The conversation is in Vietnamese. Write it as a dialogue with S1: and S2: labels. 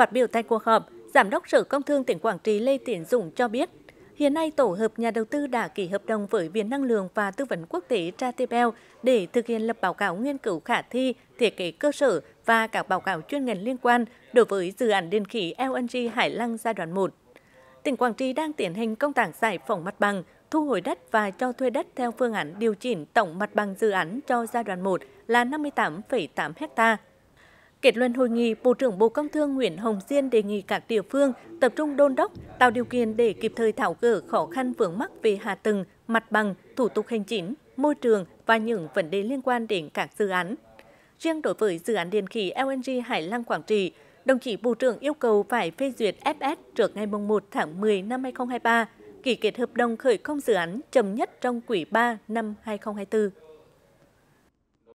S1: Phát biểu tại cuộc họp, Giám đốc Sở Công Thương tỉnh Quảng Trị Lê Tiến Dũng cho biết, hiện nay tổ hợp nhà đầu tư đã ký hợp đồng với Viện Năng lượng và Tư vấn Quốc tế Tratebel để thực hiện lập báo cáo nghiên cứu khả thi, thiết kế cơ sở và các báo cáo chuyên ngành liên quan đối với dự án điện khí LNG Hải Lăng giai đoạn 1. Tỉnh Quảng Trị đang tiến hành công tác giải phóng mặt bằng, thu hồi đất và cho thuê đất theo phương án điều chỉnh tổng mặt bằng dự án cho giai đoạn 1 là 58,8 hectare Kết luận hội nghị, Bộ trưởng Bộ Công Thương Nguyễn Hồng Diên đề nghị các địa phương tập trung đôn đốc, tạo điều kiện để kịp thời thảo gỡ khó khăn vướng mắc về hạ tầng, mặt bằng, thủ tục hành chính, môi trường và những vấn đề liên quan đến các dự án. Riêng đối với dự án điện khí LNG Hải Lăng Quảng Trị, đồng chí Bộ trưởng yêu cầu phải phê duyệt FS trước ngày 1 tháng 10 năm 2023, ký kết hợp đồng khởi công dự án chậm nhất trong quý 3 năm 2024.